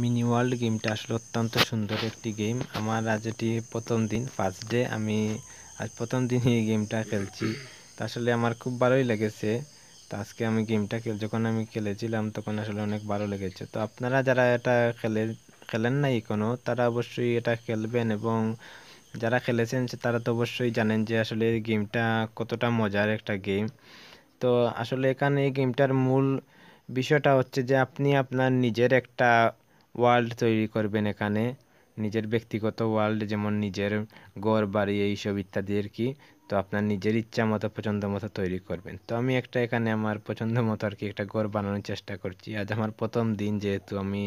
mini world গেমটা আসলে অত্যন্ত সুন্দর একটি গেম আমার আজ এটি প্রথম দিন ফার্স্ট ডে আমি আজ প্রথম দিন এই গেমটা খেলছি তা আসলে আমার খুব ভালোই লেগেছে তো আজকে আমি গেমটা খেল যখন আমি খেলেছিলাম তখন আসলে অনেক ভালো লেগেছে তো আপনারা যারা এটা খেলে খেলেন নাই কোনো তারা অবশ্যই এটা খেলবেন এবং যারা খেলেছেন তারা তো অবশ্যই জানেন যে আসলে এই গেমটা কতটা মজার একটা গেম তো আসলে এখানে এই গেমটার মূল বিষয়টা হচ্ছে যে আপনি আপনার নিজের একটা ওয়ার্ল্ড তৈরি করবেন এখানে নিজের ব্যক্তিগত ওয়ার্ল্ড যেমন নিজের ঘর বাড়ি এইসব ইত্যাদি আর কি তো আপনার নিজের ইচ্ছা মতো পছন্দ মতো তৈরি করবেন তো আমি একটা এখানে আমার পছন্দ মতো আর কি একটা ঘর বানানোর চেষ্টা করছি আজ আমার প্রথম দিন যেহেতু আমি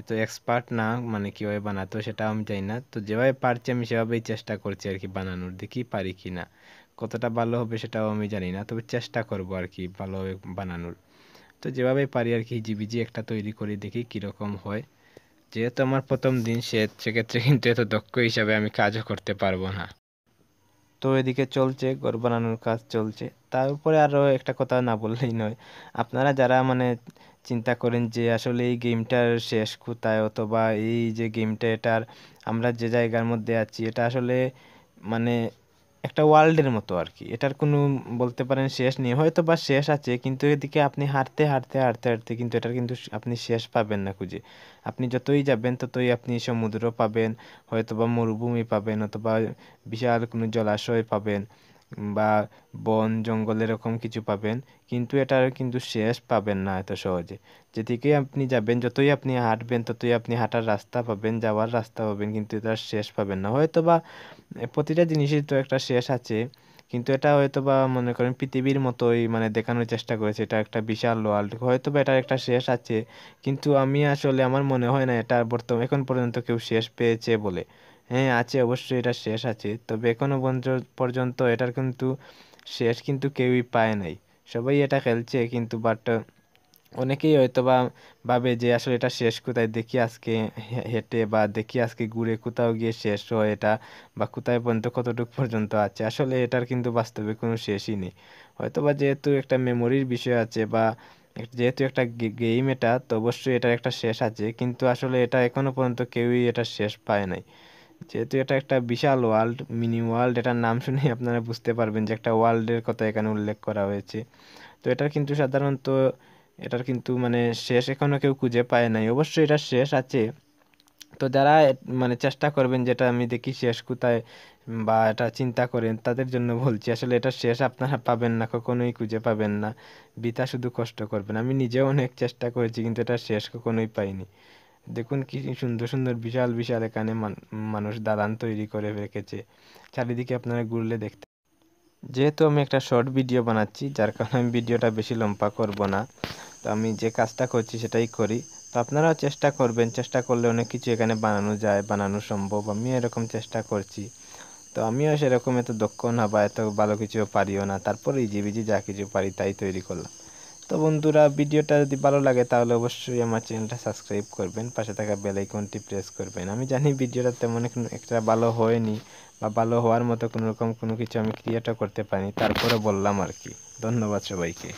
এত এক্সপার্ট না মানে কীভাবে বানাতো সেটা আমি জানি না তো যেভাবে পারছি আমি সেভাবেই চেষ্টা করছি আর কি বানানোর দেখি পারি কি না কতটা ভালো হবে সেটাও আমি জানি না তবে চেষ্টা করব আর কি ভালোভাবে বানানোর তো যেভাবে পারি আর কি জিবিজি একটা তৈরি করে দেখি কীরকম হয় যেহেতু আমার প্রথম দিন সে সেক্ষেত্রে কিন্তু এত দক্ষ হিসাবে আমি কাজও করতে পারবো না তো এদিকে চলছে ঘর বানানোর কাজ চলছে তার উপরে আরও একটা কথা না বললেই নয় আপনারা যারা মানে চিন্তা করেন যে আসলে এই গেমটার শেষ কোথায় অথবা এই যে গেমটা এটার আমরা যে জায়গার মধ্যে আছি এটা আসলে মানে একটা ওয়ার্ল্ডের মতো আর কি এটার কোনো বলতে পারেন শেষ নেই হয়তো বা শেষ আছে কিন্তু এদিকে আপনি হাঁটতে হাঁটতে হাঁটতে হাঁটতে কিন্তু এটার কিন্তু আপনি শেষ পাবেন না খুঁজে আপনি যতই যাবেন ততই আপনি সমুদ্র পাবেন হয়তো বা মরুভূমি পাবেন অথবা বিশাল কোনো জলাশয় পাবেন বা বন জঙ্গল এরকম কিছু পাবেন কিন্তু এটার কিন্তু শেষ পাবেন না এত সহজে যেদিকেই আপনি যাবেন যতই আপনি হাঁটবেন ততই আপনি হাঁটার রাস্তা পাবেন যাওয়ার রাস্তা পাবেন কিন্তু এটার শেষ পাবেন না হয়তো বা প্রতিটা জিনিসের তো একটা শেষ আছে কিন্তু এটা হয়তো বা মনে করেন পৃথিবীর মতোই মানে দেখানোর চেষ্টা করেছে এটা একটা বিশাল ওয়ার্ল্ড হয়তো বা এটার একটা শেষ আছে কিন্তু আমি আসলে আমার মনে হয় না এটা বর্তমানে এখন পর্যন্ত কেউ শেষ পেয়েছে বলে হ্যাঁ আছে অবশ্যই এটা শেষ আছে তবে এখনও পর্যন্ত এটার কিন্তু শেষ কিন্তু কেউই পায় নাই সবাই এটা খেলছে কিন্তু বাট অনেকেই হয়তো বা ভাবে যে আসলে এটা শেষ কোথায় দেখি আজকে হেঁটে বা দেখি আজকে ঘুরে কোথাও গিয়ে শেষ হয় এটা বা কোথায় পর্যন্ত কতটুকু পর্যন্ত আছে আসলে এটার কিন্তু বাস্তবে কোনো শেষই নেই হয়তো বা যেহেতু একটা মেমোরির বিষয় আছে বা যেহেতু একটা গেম এটা তো অবশ্যই এটার একটা শেষ আছে কিন্তু আসলে এটা এখনও পর্যন্ত কেউই এটা শেষ পায় নাই যেহেতু এটা একটা বিশাল ওয়ার্ল্ড মিনি ওয়ার্ল্ড এটার নাম শুনে আপনারা বুঝতে পারবেন যে একটা ওয়ার্ল্ডের কথা এখানে উল্লেখ করা হয়েছে তো এটার কিন্তু সাধারণত এটার কিন্তু মানে শেষ এখনও কেউ খুঁজে পায় নাই অবশ্যই এটা শেষ আছে তো যারা মানে চেষ্টা করবেন যেটা আমি দেখি শেষ কোথায় বা এটা চিন্তা করেন তাদের জন্য বলছি আসলে এটা শেষ আপনারা পাবেন না কখনোই খুঁজে পাবেন না বিতা শুধু কষ্ট করবেন আমি নিজেও অনেক চেষ্টা করেছি কিন্তু এটা শেষ কখনোই পাইনি দেখুন কি সুন্দর সুন্দর বিশাল বিশাল এখানে মানুষ দালান তৈরি করে রেখেছে চারিদিকে আপনারা ঘুরলে দেখতে যেহেতু আমি একটা শর্ট ভিডিও বানাচ্ছি যার কারণে আমি ভিডিওটা বেশি লম্বা করব না তো আমি যে কাজটা করছি সেটাই করি তো আপনারাও চেষ্টা করবেন চেষ্টা করলে অনেক কিছু এখানে বানানো যায় বানানো সম্ভব আমিও এরকম চেষ্টা করছি তো আমিও সেরকম এত দক্ষ না বা এত ভালো কিছু পারিও না তারপরে ইজি বিজি যা কিছু পারি তাই তৈরি করলাম তো বন্ধুরা ভিডিওটা যদি ভালো লাগে তাহলে অবশ্যই আমার চ্যানেলটা সাবস্ক্রাইব করবেন পাশে থাকা বেলাইকনটি প্রেস করবেন আমি জানি ভিডিওটা তেমন একটা ভালো হয়নি বা ভালো হওয়ার মতো কোনো রকম কোনো কিছু আমি ক্রিয়েটও করতে পারিনি তারপরে বললাম আর কি ধন্যবাদ সবাইকে